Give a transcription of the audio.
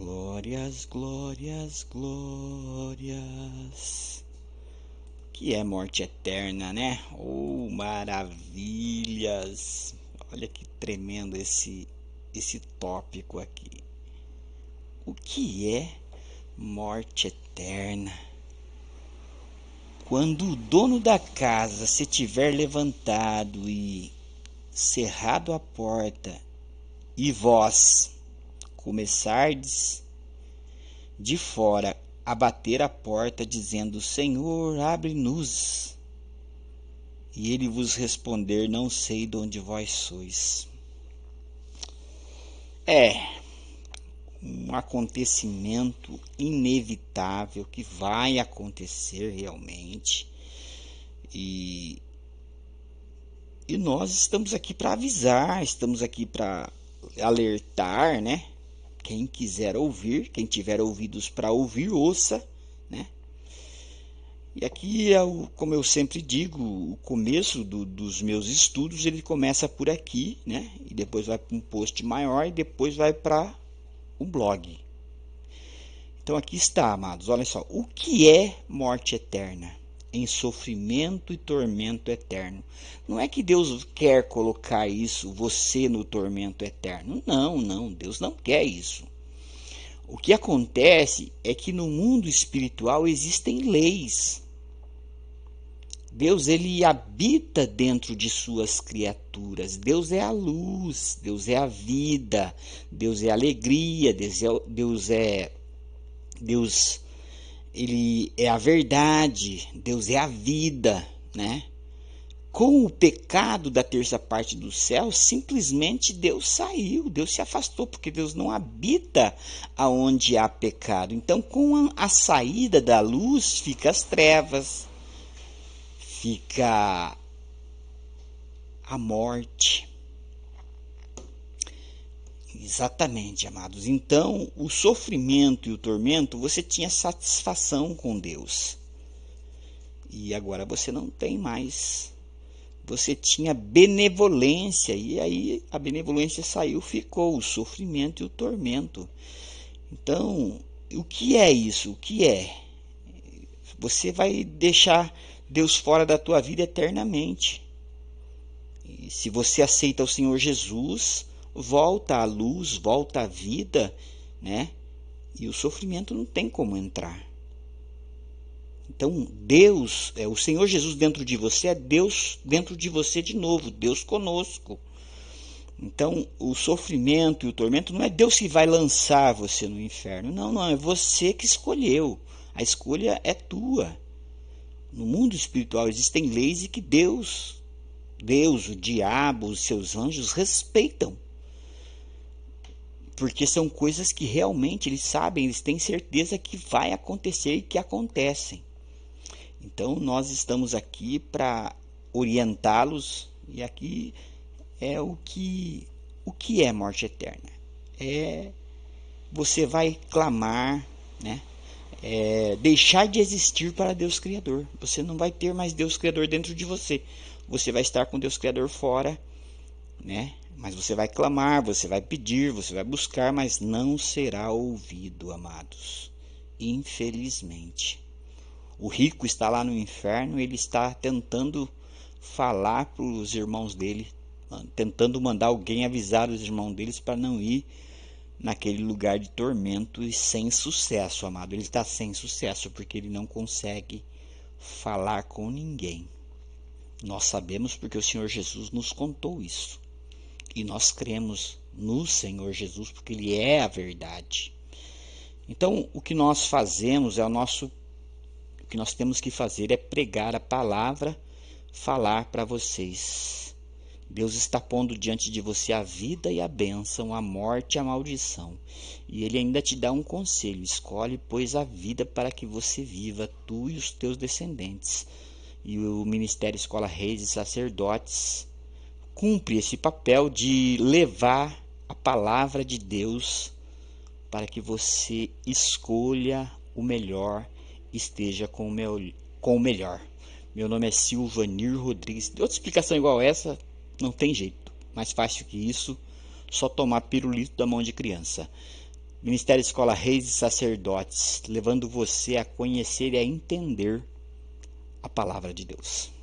Glórias, glórias, glórias. Que é morte eterna, né? Oh, maravilhas. Olha que tremendo esse esse tópico aqui. O que é morte eterna? Quando o dono da casa se tiver levantado e cerrado a porta, e vós, começardes de fora a bater a porta, dizendo: Senhor, abre-nos. E ele vos responder: Não sei de onde vós sois. É um acontecimento inevitável que vai acontecer realmente. E, e nós estamos aqui para avisar, estamos aqui para alertar, né? Quem quiser ouvir, quem tiver ouvidos para ouvir, ouça, né? E aqui é o, como eu sempre digo, o começo do, dos meus estudos ele começa por aqui, né? E depois vai para um post maior e depois vai para o blog. Então aqui está, amados. Olha só, o que é morte eterna? em sofrimento e tormento eterno. Não é que Deus quer colocar isso, você no tormento eterno. Não, não, Deus não quer isso. O que acontece é que no mundo espiritual existem leis. Deus ele habita dentro de suas criaturas. Deus é a luz, Deus é a vida, Deus é a alegria, Deus é Deus é Deus ele é a verdade, Deus é a vida, né? Com o pecado da terça parte do céu, simplesmente Deus saiu, Deus se afastou, porque Deus não habita aonde há pecado. Então, com a saída da luz, fica as trevas, fica a morte, Exatamente, amados. Então, o sofrimento e o tormento, você tinha satisfação com Deus. E agora você não tem mais. Você tinha benevolência, e aí a benevolência saiu, ficou o sofrimento e o tormento. Então, o que é isso? O que é? Você vai deixar Deus fora da tua vida eternamente. E se você aceita o Senhor Jesus, volta a luz, volta a vida, né? E o sofrimento não tem como entrar. Então, Deus, é, o Senhor Jesus dentro de você é Deus dentro de você de novo, Deus conosco. Então, o sofrimento e o tormento não é Deus que vai lançar você no inferno. Não, não, é você que escolheu. A escolha é tua. No mundo espiritual existem leis e que Deus, Deus, o diabo, os seus anjos respeitam porque são coisas que realmente eles sabem, eles têm certeza que vai acontecer e que acontecem. Então nós estamos aqui para orientá-los e aqui é o que o que é morte eterna. É você vai clamar, né? É, deixar de existir para Deus Criador. Você não vai ter mais Deus Criador dentro de você. Você vai estar com Deus Criador fora né? Mas você vai clamar, você vai pedir, você vai buscar, mas não será ouvido, amados. Infelizmente. O rico está lá no inferno, ele está tentando falar para os irmãos dele, tentando mandar alguém avisar os irmãos deles para não ir naquele lugar de tormento e sem sucesso, amado. Ele está sem sucesso porque ele não consegue falar com ninguém. Nós sabemos porque o Senhor Jesus nos contou isso e nós cremos no Senhor Jesus porque Ele é a verdade. Então, o que nós fazemos é o nosso. O que nós temos que fazer é pregar a palavra, falar para vocês. Deus está pondo diante de você a vida e a bênção, a morte e a maldição. E Ele ainda te dá um conselho: escolhe, pois, a vida para que você viva, tu e os teus descendentes. E o Ministério Escola Reis e Sacerdotes cumpre esse papel de levar a palavra de Deus para que você escolha o melhor, esteja com o, meu, com o melhor. Meu nome é Silvanir Rodrigues. Outra explicação igual essa não tem jeito. Mais fácil que isso, só tomar pirulito da mão de criança. Ministério Escola Reis e Sacerdotes, levando você a conhecer e a entender a palavra de Deus.